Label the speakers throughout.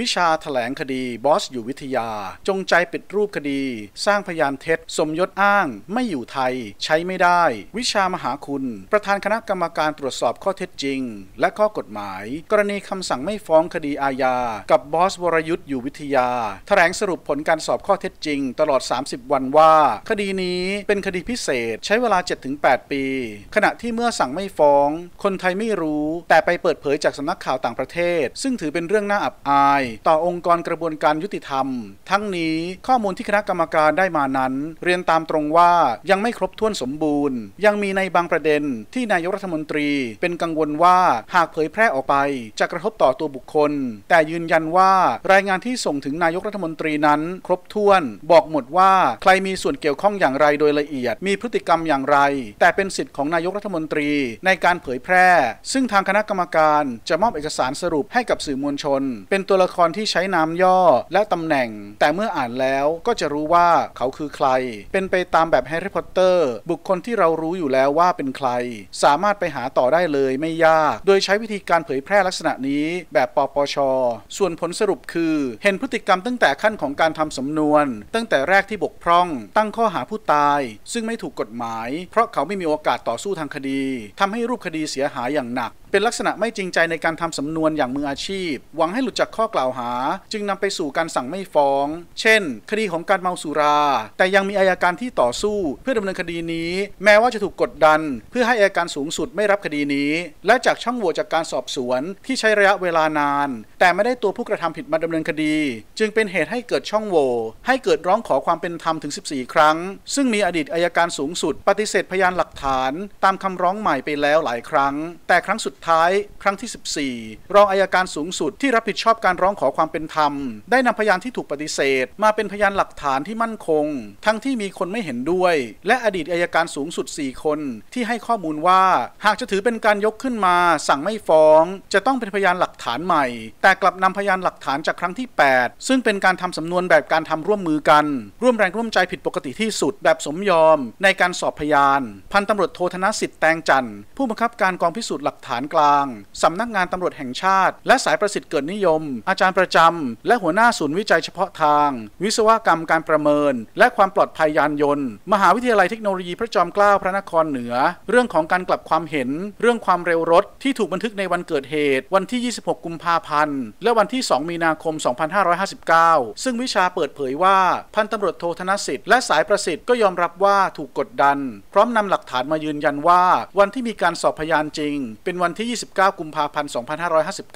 Speaker 1: วิชาถแถลงคดีบอสอยู่วิทยา จงใจปิดรูปคดี สร้างพยานเท็จ สมยศอ้างไม่อยู่ไทย ใช้ไม่ได้ วิชามหาคุณ ประธานคณะกรรมการตรวจสอบข้อเท็จจริงและข้อกฎหมาย กรณีคำสั่งไม่ฟ้องคดีอาญากับบอสวรยุทธ์อยู่วิทยาถแถลงสรุปผลการสอบข้อเท็จจริง ตลอด 30 วันว่า คดีนี้เป็นคดีพิเศษ ใช้เวลา 7-8 ปี ขณะที่เมื่อสั่งไม่ฟ้อง คนไทยไม่รู้ แต่ไปเปิดเผยจากสำนักข่าวต่างประเทศ ซึ่งถือเป็นเรื่องน่าอับอายต่อองค์กรกระบวนการยุติธรรม ทั้งนี้ข้อมูลที่คณะกรรมการได้มานั้น เรียนตามตรงว่ายังไม่ครบถ้วนสมบูรณ์ยัง มีในบางประเด็นที่นายกรัฐมนตรี เป็นกังวลว่าหากเผยแพร่ออกไป จะกระทบต่อตัวบุคคล แต่ยืนยันว่า รายงานที่ส่งถึงนายกรัฐมนตรีนั้น ครบถ้วน บอกหมดว่าใครมีส่วนเกี่ยวข้องอย่างไรโดยละเอียด มีพฤติกรรมอย่างไร แต่เป็นสิทธิ์ของนายกรัฐมนตรีในการเผยแพร่ ซึ่งทางคณะกรรมการจะมอบเอกสารสรุปให้กับสื่อมวลชน เป็นตัวละละครที่ใช้นามย่อและตำแหน่ง แต่เมื่ออ่านแล้วก็จะรู้ว่าเขาคือใคร เป็นไปตามแบบแฮร์รี่พอตเตอร์ บุคคลที่เรารู้อยู่แล้วว่าเป็นใคร สามารถไปหาต่อได้เลยไม่ยาก โดยใช้วิธีการเผยแพร่ลักษณะนี้แบบปปช ส่วนผลสรุปคือ เห็นพฤติกรรมตั้งแต่ขั้นของการทำสำนวน ตั้งแต่แรกที่บกพร่อง ตั้งข้อหาผู้ตาย ซึ่งไม่ถูกกฎหมาย เพราะเขาไม่มีโอกาสต่อสู้ทางคดีทำให้รูปคดีเสียหายอย่างหนัก เป็นลักษณะไม่จริงใจในการทำสำนวนอย่างมืออาชีพ หวังให้หลุดจากข้อกล่าวล่าวหาจึงนำไปสู่การสั่งไม่ฟ้อง เช่นคดีของการเมาสุรา แต่ยังมีอายการที่ต่อสู้เพื่อดำเนินคดีนี้ แม้ว่าจะถูกกดดัน เพื่อให้อายการสูงสุดไม่รับคดีนี้ และจากช่องโหว่จากการสอบสวนที่ใช้ระยะเวลานาน แต่ไม่ได้ตัวผู้กระทำผิดมาดำเนินคดี จึงเป็นเหตุให้เกิดช่องโหว่ให้เกิดร้องขอความเป็นธรรมถึง 14 ครั้ง ซึ่งมีอดีตอายการสูงสุดปฏิเสธพยานหลักฐานตามคำร้องใหม่ไปแล้วหลายครั้ง แต่ครั้งสุดท้าย ครั้งที่ 14 รองอายการสูงสุดที่รับผิดชอบการร้ององขอความเป็นธรรมได้นำพยานที่ถูกปฏิเสธ มาเป็นพยานหลักฐานที่มั่นคง ทั้งที่มีคนไม่เห็นด้วย และอดีตอายการสูงสุด 4 คน ที่ให้ข้อมูลว่า หากจะถือเป็นการยกขึ้นมา สั่งไม่ฟ้อง จะต้องเป็นพยานหลักฐานใหม่ แต่กลับนำพยานหลักฐานจากครั้งที่ 8 ซึ่งเป็นการทำสำนวนแบบการทำร่วมมือกัน ร่วมแรงร่วมใจผิดปกติที่สุดแบบสมยอม ในการสอบพยานพันตำรวจโทธนสิทธิ์แตงจันทร์ผู้บังคับการกองพิสูจน์หลักฐานกลาง สำนักงานตำรวจแห่งชาติและสายประสิทธิ์เกิดนิยมอาจารย์ประจำและหัวหน้าศูนย์วิจัยเฉพาะทาง วิศวกรรมการประเมินและความปลอดภัยยานยนต์ มหาวิทยาลัยเทคโนโลยีพระจอมเกล้าพระนครเหนือ เรื่องของการกลับความเห็น เรื่องความเร็วรถที่ถูกบันทึกในวันเกิดเหตุ วันที่ 26 กุมภาพันธ์และวันที่ 2 มีนาคม 2559 ซึ่งวิชาเปิดเผยว่าพันตำรวจโทธนสิทธิ์และสายประสิทธิ์ก็ยอมรับว่าถูกกดดัน พร้อมนำหลักฐานมายืนยันว่า วันที่มีการสอบพยานจริง เป็นวันที่ 29 กุมภาพันธ์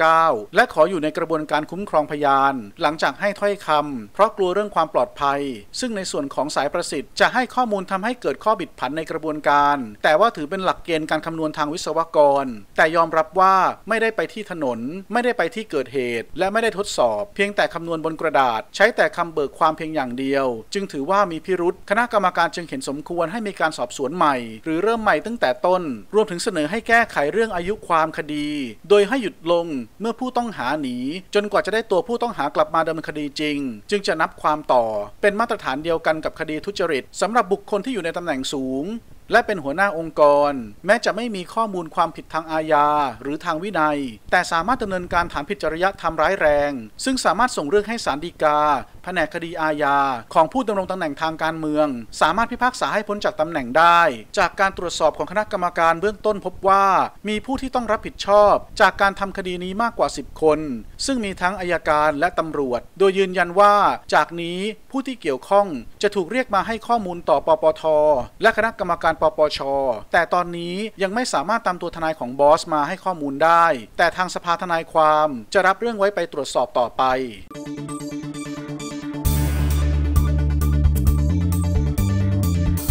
Speaker 1: 2559 และขออยู่ในกระบวนการคุคุ้มครองพยาน หลังจากให้ถ้อยคำ เพราะกลัวเรื่องความปลอดภัย ซึ่งในส่วนของสายประสิทธิ์จะให้ข้อมูลทำให้เกิดข้อบิดผันในกระบวนการ แต่ว่าถือเป็นหลักเกณฑ์การคำนวณทางวิศวกรแต่ยอมรับว่าไม่ได้ไปที่ถนน ไม่ได้ไปที่เกิดเหตุ และไม่ได้ทดสอบ เพียงแต่คำนวณบนกระดาษ ใช้แต่คำเบิกความเพียงอย่างเดียว จึงถือว่ามีพิรุษคณะกรรมการจึงเห็นสมควรให้มีการสอบสวนใหม่ หรือเริ่มใหม่ตั้งแต่ต้น รวมถึงเสนอให้แก้ไขเรื่องอายุความคดี โดยให้หยุดลง เมื่อผู้ต้องหาหนีจนกว่าจะได้ตัวผู้ต้องหากลับมาดำเนินคดีจริง จึงจะนับความต่อ เป็นมาตรฐานเดียวกันกับคดีทุจริต สำหรับบุคคลที่อยู่ในตำแหน่งสูงและเป็นหัวหน้าองค์กร แม้จะไม่มีข้อมูลความผิดทางอาญาหรือทางวินัย แต่สามารถดำเนินการฐานผิดจริยธรรมร้ายแรง ซึ่งสามารถส่งเรื่องให้ศาลฎีกาแผนกคดีอาญาของผู้ดำรงตำแหน่งทางการเมือง สามารถพิพากษาให้พ้นจากตำแหน่งได้ จากการตรวจสอบของคณะกรรมการเบื้องต้นพบว่า มีผู้ที่ต้องรับผิดชอบ จากการทำคดีนี้มากกว่า10คนซึ่งมีทั้งอายการและตำรวจ โดยยืนยันว่า จากนี้ผู้ที่เกี่ยวข้องจะถูกเรียกมาให้ข้อมูลต่อปปทและคณะกรรมการการปปช แต่ตอนนี้ยังไม่สามารถตามตัวทนายของบอสมาให้ข้อมูลได้ แต่ทางสภาทนายความจะรับเรื่องไว้ไปตรวจสอบต่อไป